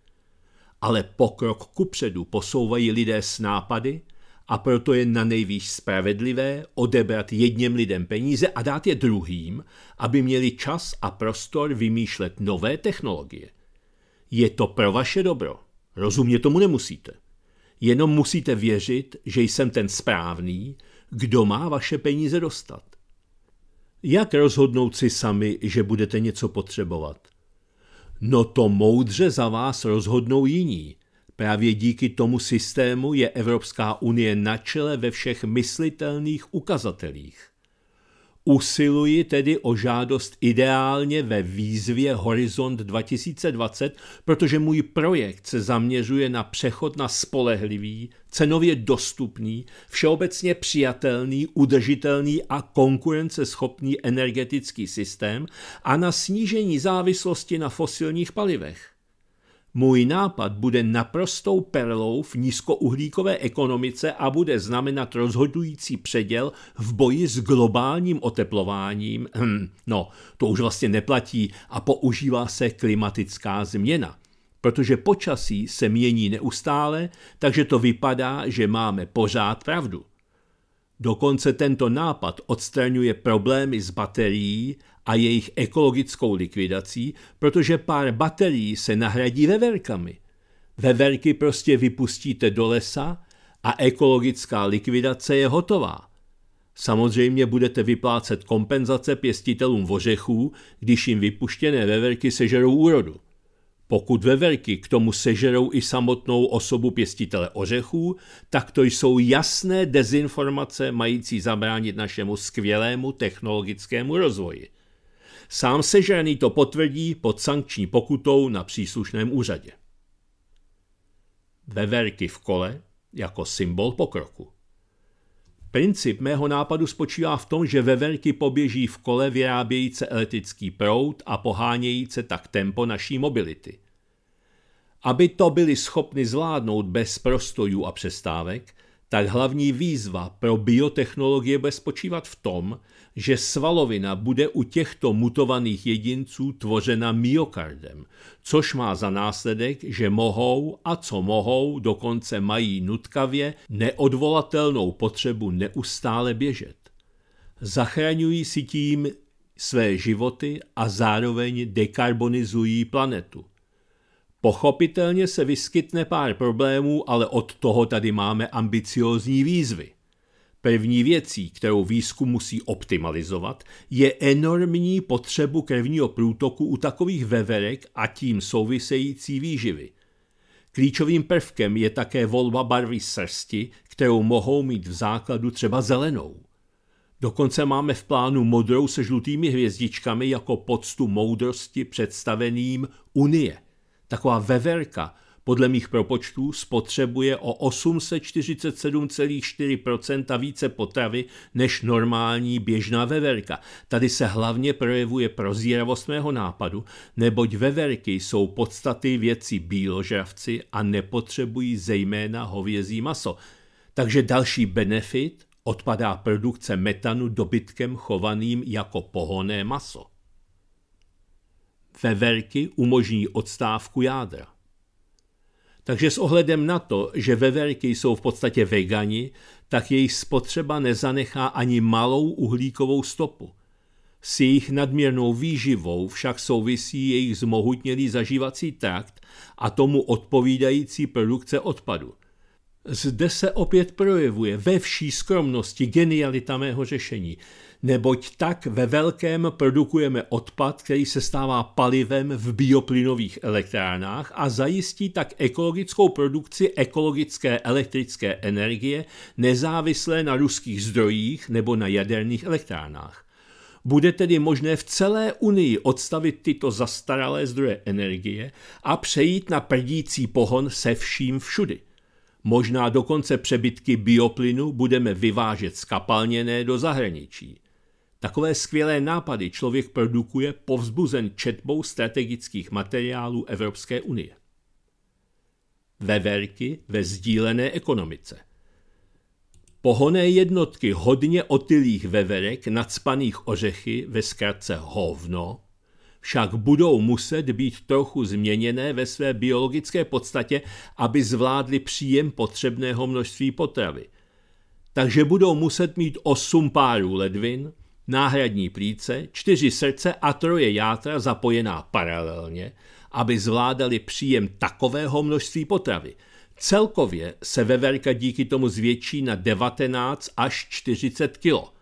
Ale pokrok kupředu posouvají lidé s nápady, a proto je na nejvíc spravedlivé odebrat jedním lidem peníze a dát je druhým, aby měli čas a prostor vymýšlet nové technologie. Je to pro vaše dobro. Rozumně tomu nemusíte. Jenom musíte věřit, že jsem ten správný, kdo má vaše peníze dostat. Jak rozhodnout si sami, že budete něco potřebovat? No to moudře za vás rozhodnou jiní, Právě díky tomu systému je Evropská unie na čele ve všech myslitelných ukazatelích. Usiluji tedy o žádost ideálně ve výzvě Horizont 2020, protože můj projekt se zaměřuje na přechod na spolehlivý, cenově dostupný, všeobecně přijatelný, udržitelný a konkurenceschopný energetický systém a na snížení závislosti na fosilních palivech. Můj nápad bude naprostou perlou v nízkouhlíkové ekonomice a bude znamenat rozhodující předěl v boji s globálním oteplováním. Hm, no, to už vlastně neplatí a používá se klimatická změna. Protože počasí se mění neustále, takže to vypadá, že máme pořád pravdu. Dokonce tento nápad odstraňuje problémy s baterií a jejich ekologickou likvidací, protože pár baterií se nahradí veverkami. Veverky prostě vypustíte do lesa a ekologická likvidace je hotová. Samozřejmě budete vyplácet kompenzace pěstitelům vořechů, když jim vypuštěné veverky sežerou úrodu. Pokud veverky k tomu sežerou i samotnou osobu pěstitele ořechů, tak to jsou jasné dezinformace mající zabránit našemu skvělému technologickému rozvoji. Sám sežený to potvrdí pod sankční pokutou na příslušném úřadě. Veverky v kole jako symbol pokroku. Princip mého nápadu spočívá v tom, že veverky poběží v kole vyrábějíce elektrický proud a pohánějíce tak tempo naší mobility. Aby to byli schopni zvládnout bez prostojů a přestávek, tak hlavní výzva pro biotechnologie bude spočívat v tom, že svalovina bude u těchto mutovaných jedinců tvořena myokardem, což má za následek, že mohou a co mohou, dokonce mají nutkavě neodvolatelnou potřebu neustále běžet. Zachraňují si tím své životy a zároveň dekarbonizují planetu. Pochopitelně se vyskytne pár problémů, ale od toho tady máme ambiciózní výzvy. První věcí, kterou výzkum musí optimalizovat, je enormní potřebu krevního průtoku u takových veverek a tím související výživy. Klíčovým prvkem je také volba barvy srsti, kterou mohou mít v základu třeba zelenou. Dokonce máme v plánu modrou se žlutými hvězdičkami jako poctu moudrosti představeným Unie. Taková veverka podle mých propočtů spotřebuje o 847,4 více potravy než normální běžná veverka. Tady se hlavně projevuje prozíravost mého nápadu, neboť veverky jsou podstaty věcí bíložravci a nepotřebují zejména hovězí maso. Takže další benefit odpadá produkce metanu dobytkem chovaným jako pohoné maso. Veverky umožní odstávku jádra. Takže s ohledem na to, že veverky jsou v podstatě vegani, tak jejich spotřeba nezanechá ani malou uhlíkovou stopu. S jejich nadměrnou výživou však souvisí jejich zmohutnělý zažívací trakt a tomu odpovídající produkce odpadu. Zde se opět projevuje ve vší skromnosti genialita mého řešení neboť tak ve velkém produkujeme odpad, který se stává palivem v bioplynových elektrárnách a zajistí tak ekologickou produkci ekologické elektrické energie nezávislé na ruských zdrojích nebo na jaderných elektrárnách. Bude tedy možné v celé Unii odstavit tyto zastaralé zdroje energie a přejít na prdící pohon se vším všudy. Možná dokonce přebytky bioplynu budeme vyvážet skapalněné do zahraničí. Takové skvělé nápady člověk produkuje povzbuzen četbou strategických materiálů Evropské unie. Veverky ve sdílené ekonomice. Pohoné jednotky hodně otylých veverek nadspaných ořechy ve zkratce hovno však budou muset být trochu změněné ve své biologické podstatě, aby zvládly příjem potřebného množství potravy. Takže budou muset mít 8 párů ledvin, náhradní plíce, čtyři srdce a troje játra zapojená paralelně, aby zvládali příjem takového množství potravy. Celkově se veverka díky tomu zvětší na 19 až 40 kg.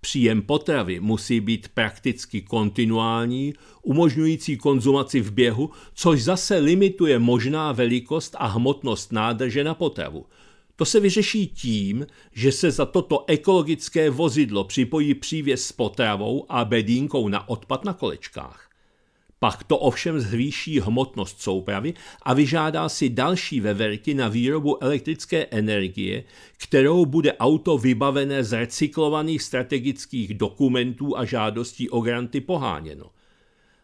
Příjem potravy musí být prakticky kontinuální, umožňující konzumaci v běhu, což zase limituje možná velikost a hmotnost nádrže na potravu – to se vyřeší tím, že se za toto ekologické vozidlo připojí přívěs s potravou a bedínkou na odpad na kolečkách. Pak to ovšem zvýší hmotnost soupravy a vyžádá si další veverky na výrobu elektrické energie, kterou bude auto vybavené z recyklovaných strategických dokumentů a žádostí o granty poháněno.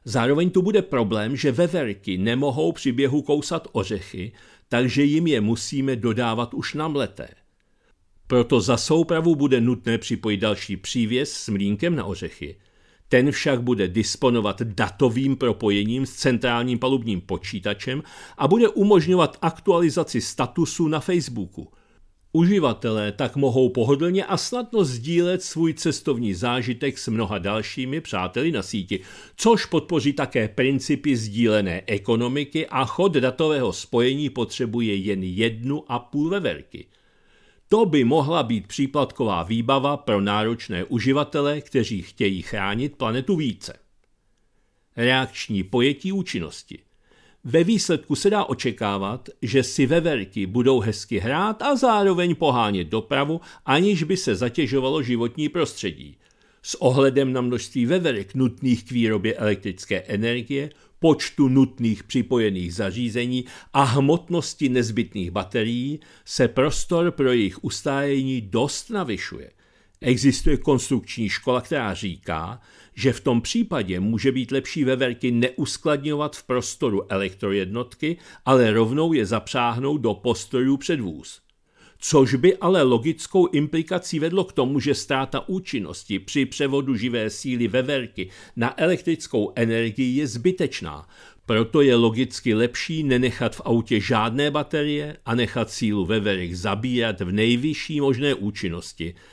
Zároveň tu bude problém, že veverky nemohou při běhu kousat ořechy, takže jim je musíme dodávat už na mleté. Proto za soupravu bude nutné připojit další přívěs s mlínkem na ořechy. Ten však bude disponovat datovým propojením s centrálním palubním počítačem a bude umožňovat aktualizaci statusu na Facebooku. Uživatelé tak mohou pohodlně a snadno sdílet svůj cestovní zážitek s mnoha dalšími přáteli na síti, což podpoří také principy sdílené ekonomiky a chod datového spojení potřebuje jen jednu a půl veverky. To by mohla být příplatková výbava pro náročné uživatele, kteří chtějí chránit planetu více. Reakční pojetí účinnosti ve výsledku se dá očekávat, že si veverky budou hezky hrát a zároveň pohánět dopravu, aniž by se zatěžovalo životní prostředí. S ohledem na množství veverek nutných k výrobě elektrické energie, počtu nutných připojených zařízení a hmotnosti nezbytných baterií se prostor pro jejich ustájení dost navyšuje. Existuje konstrukční škola, která říká, že v tom případě může být lepší veverky neuskladňovat v prostoru elektrojednotky, ale rovnou je zapřáhnout do postrojů vůz. Což by ale logickou implikací vedlo k tomu, že ztráta účinnosti při převodu živé síly veverky na elektrickou energii je zbytečná, proto je logicky lepší nenechat v autě žádné baterie a nechat sílu veverek zabíjat v nejvyšší možné účinnosti –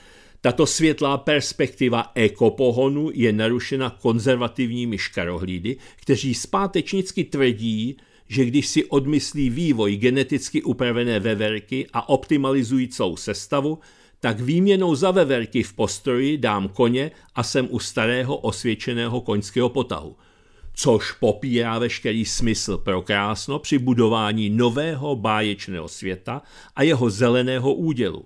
tato světlá perspektiva ekopohonu je narušena konzervativními škarohlídy, kteří zpátečnicky tvrdí, že když si odmyslí vývoj geneticky upravené veverky a optimalizují celou sestavu, tak výměnou za veverky v postroji dám koně a jsem u starého osvědčeného koňského potahu. Což popírá veškerý smysl pro krásno při budování nového báječného světa a jeho zeleného údělu.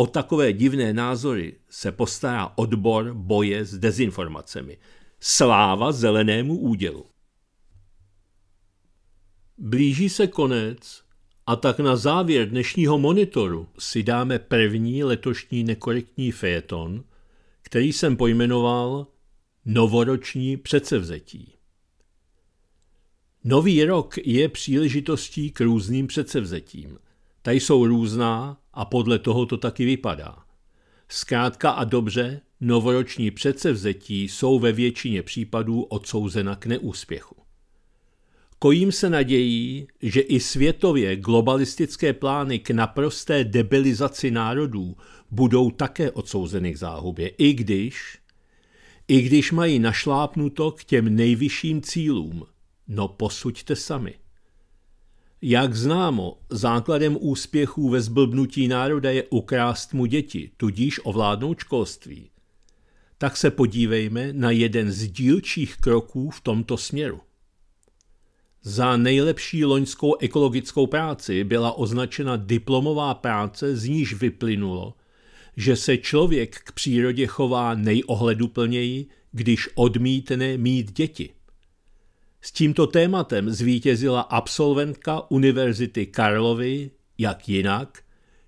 O takové divné názory se postará odbor boje s dezinformacemi. Sláva zelenému údělu. Blíží se konec a tak na závěr dnešního monitoru si dáme první letošní nekorektní fejeton, který jsem pojmenoval Novoroční předsevzetí. Nový rok je příležitostí k různým předsevzetím. Ta jsou různá a podle toho to taky vypadá. Zkrátka a dobře, novoroční předsevzetí jsou ve většině případů odsouzena k neúspěchu. Kojím se nadějí, že i světově globalistické plány k naprosté debilizaci národů budou také odsouzeny k záhubě, i když, i když mají našlápnuto k těm nejvyšším cílům. No posuďte sami. Jak známo, základem úspěchů ve zblbnutí národa je ukrást mu děti, tudíž ovládnout školství. Tak se podívejme na jeden z dílčích kroků v tomto směru. Za nejlepší loňskou ekologickou práci byla označena diplomová práce, z níž vyplynulo, že se člověk k přírodě chová nejohleduplněji, když odmítne mít děti. S tímto tématem zvítězila absolventka Univerzity Karlovy, jak jinak,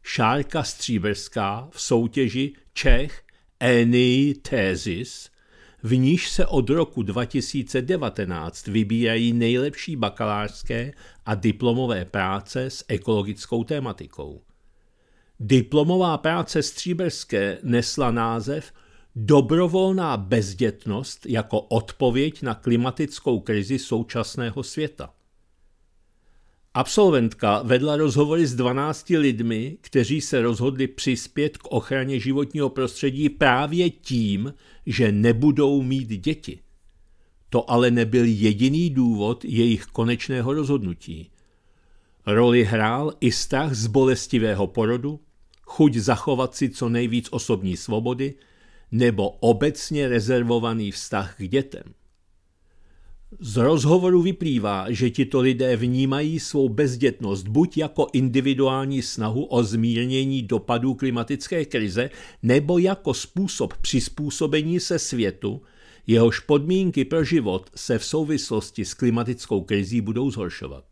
Šárka Stříbrská v soutěži Čech Any Thesis, v níž se od roku 2019 vybírají nejlepší bakalářské a diplomové práce s ekologickou tématikou. Diplomová práce Stříbrské nesla název dobrovolná bezdětnost jako odpověď na klimatickou krizi současného světa. Absolventka vedla rozhovory s 12 lidmi, kteří se rozhodli přispět k ochraně životního prostředí právě tím, že nebudou mít děti. To ale nebyl jediný důvod jejich konečného rozhodnutí. Roli hrál i strach z bolestivého porodu, chuť zachovat si co nejvíc osobní svobody – nebo obecně rezervovaný vztah k dětem. Z rozhovoru vyplývá, že tito lidé vnímají svou bezdětnost buď jako individuální snahu o zmírnění dopadů klimatické krize, nebo jako způsob přizpůsobení se světu, jehož podmínky pro život se v souvislosti s klimatickou krizí budou zhoršovat.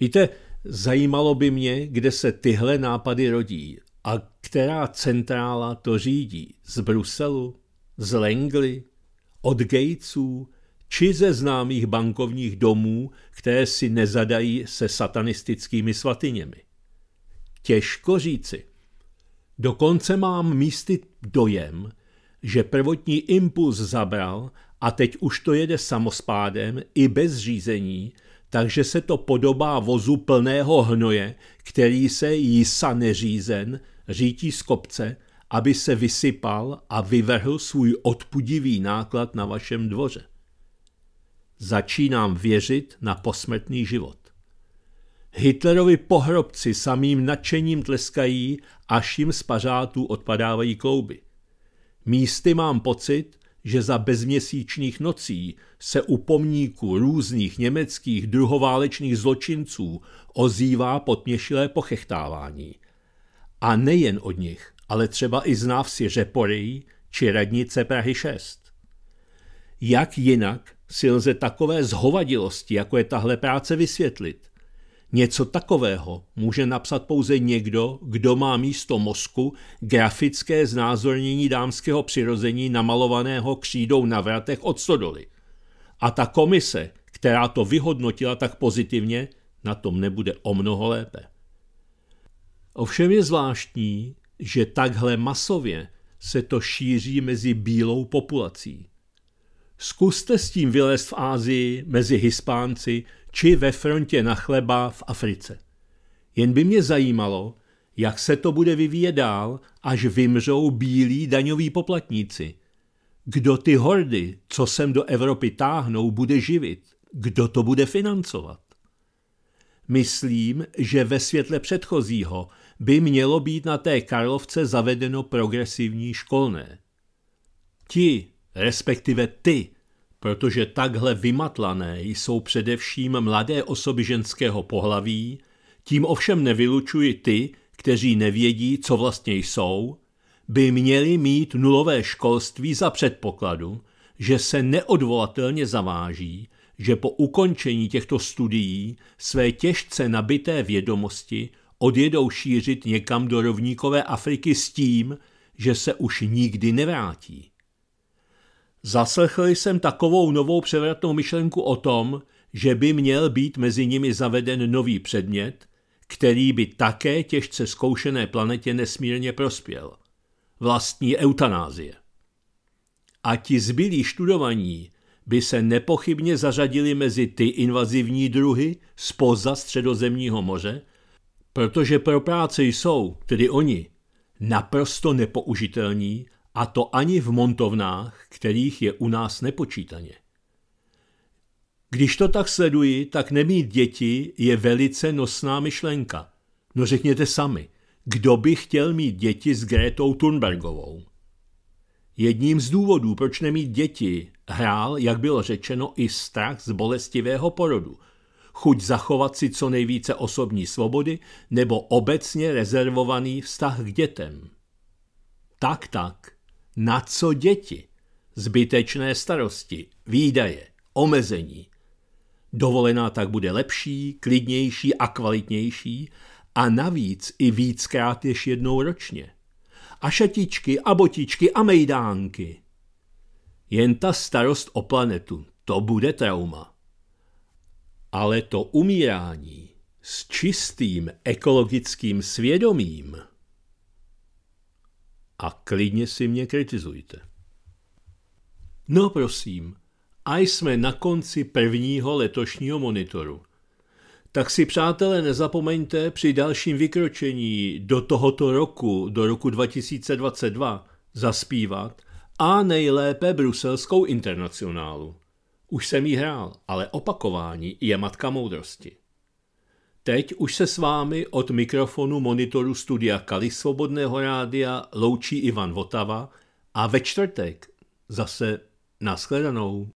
Víte, zajímalo by mě, kde se tyhle nápady rodí, a která centrála to řídí? Z Bruselu? Z Langley? Od Gatesů? Či ze známých bankovních domů, které si nezadají se satanistickými svatyněmi? Těžko říci. Dokonce mám místy dojem, že prvotní impuls zabral a teď už to jede samospádem i bez řízení, takže se to podobá vozu plného hnoje, který se jísa neřízen, řítí z kopce, aby se vysypal a vyvrhl svůj odpudivý náklad na vašem dvoře. Začínám věřit na posmrtný život. Hitlerovi pohrobci samým nadšením tleskají, až jim z pařátů odpadávají klouby. Místy mám pocit, že za bezměsíčních nocí se u pomníků různých německých druhoválečných zločinců ozývá potměšilé pochechtávání. A nejen od nich, ale třeba i z návsi Řepory či radnice Prahy 6. Jak jinak si lze takové zhovadilosti, jako je tahle práce, vysvětlit? Něco takového může napsat pouze někdo, kdo má místo mozku grafické znázornění dámského přirození namalovaného křídou na vratech od Sodoly. A ta komise, která to vyhodnotila tak pozitivně, na tom nebude o mnoho lépe. Ovšem je zvláštní, že takhle masově se to šíří mezi bílou populací. Zkuste s tím vylézt v Ázii mezi Hispánci, či ve frontě na chleba v Africe. Jen by mě zajímalo, jak se to bude vyvíjet dál, až vymřou bílí daňoví poplatníci. Kdo ty hordy, co sem do Evropy táhnou, bude živit? Kdo to bude financovat? Myslím, že ve světle předchozího by mělo být na té Karlovce zavedeno progresivní školné. Ti, respektive ty, protože takhle vymatlané jsou především mladé osoby ženského pohlaví, tím ovšem nevylučuji ty, kteří nevědí, co vlastně jsou, by měli mít nulové školství za předpokladu, že se neodvolatelně zaváží, že po ukončení těchto studií své těžce nabité vědomosti odjedou šířit někam do rovníkové Afriky s tím, že se už nikdy nevrátí. Zaslechl jsem takovou novou převratnou myšlenku o tom, že by měl být mezi nimi zaveden nový předmět, který by také těžce zkoušené planetě nesmírně prospěl. Vlastní eutanázie. A ti zbylí študovaní by se nepochybně zařadili mezi ty invazivní druhy spoza středozemního moře, protože pro práce jsou, tedy oni, naprosto nepoužitelní a to ani v montovnách, kterých je u nás nepočítaně. Když to tak sleduji, tak nemít děti je velice nosná myšlenka. No řekněte sami, kdo by chtěl mít děti s Grétou Thunbergovou? Jedním z důvodů, proč nemít děti, hrál, jak bylo řečeno, i strach z bolestivého porodu. Chuť zachovat si co nejvíce osobní svobody nebo obecně rezervovaný vztah k dětem. Tak, tak. Na co děti? Zbytečné starosti, výdaje, omezení. Dovolená tak bude lepší, klidnější a kvalitnější a navíc i víckrát jež jednou ročně. A šatičky a botičky a mejdánky. Jen ta starost o planetu, to bude trauma. Ale to umírání s čistým ekologickým svědomím – a klidně si mě kritizujte. No prosím, a jsme na konci prvního letošního monitoru. Tak si přátelé nezapomeňte při dalším vykročení do tohoto roku, do roku 2022, zaspívat a nejlépe bruselskou internacionálu. Už jsem ji hrál, ale opakování je matka moudrosti. Teď už se s vámi od mikrofonu monitoru studia Kali Svobodného rádia loučí Ivan Votava a ve čtvrtek zase nashledanou.